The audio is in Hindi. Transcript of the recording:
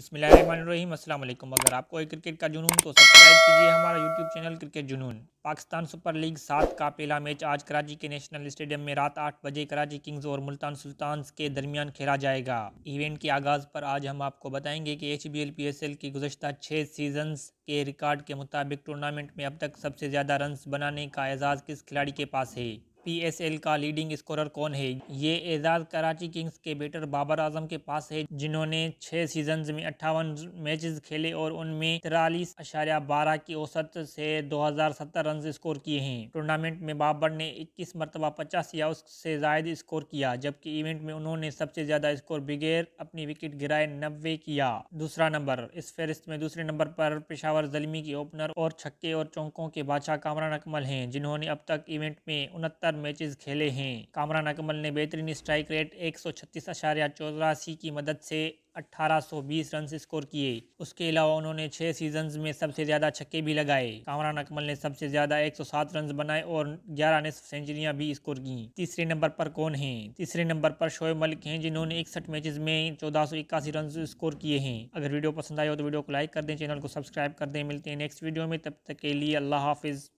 बिसमीम अगर आपको एक क्रिकेट का जुनून तो सब्सक्राइब कीजिए हमारा यूट्यूब चैनल क्रिकेट जुनून पाकिस्तान सुपर लीग सात का पहला मैच आज कराची के नेशनल स्टेडियम में रात आठ बजे कराची किंग्स और मुल्तान सुल्तान के दरमियान खेला जाएगा इवेंट के आगाज़ पर आज हम आपको बताएंगे कि H B L P S L की गुजशत छः सीजन के रिकॉर्ड के मुताबिक टूर्नामेंट में अब तक सबसे ज़्यादा रन बनाने का एजाज़ किस खिलाड़ी के पास है पीएसएल का लीडिंग स्कोरर कौन है ये एजाज कराची किंग्स के बेटर बाबर आजम के पास है जिन्होंने छः सीजन में अट्ठावन मैचेस खेले और उनमें तिरालीस अशारिया बारह की औसत से 2070 रन स्कोर किए हैं टूर्नामेंट में बाबर ने 21 मरतबा पचास या उससे जायद स्कोर किया जबकि इवेंट में उन्होंने सबसे ज़्यादा स्कोर बिगैर अपनी विकेट गिराए नब्बे किया दूसरा नंबर इस फहरिस्त में दूसरे नंबर पर पेशावर जलमी के ओपनर और छक्के और चौंकों के बादशाह कामरान अकमल हैं जिन्होंने अब तक इवेंट में उनहत्तर लगातार मैचेस खेले हैं कामरान अकमल ने बेहतरीन स्ट्राइक रेट एक की मदद से 1820 रन स्कोर किए उसके अलावा उन्होंने छह सीजन में सबसे ज्यादा छक्के भी लगाए कामरान अकमल ने सबसे ज्यादा 107 रन बनाए और 11 ने सेंचुरियां भी स्कोर की तीसरे नंबर पर कौन है तीसरे नंबर पर शोएब मलिक हैं जिन्होंने इकसठ मैचेस में चौदह रन स्कोर किए हैं अगर वीडियो पसंद आए हो तो वीडियो को लाइक कर दें चैनल को सब्सक्राइब कर दें मिलते हैं नेक्स्ट वीडियो में तब तक के लिए अल्लाह हाफिज़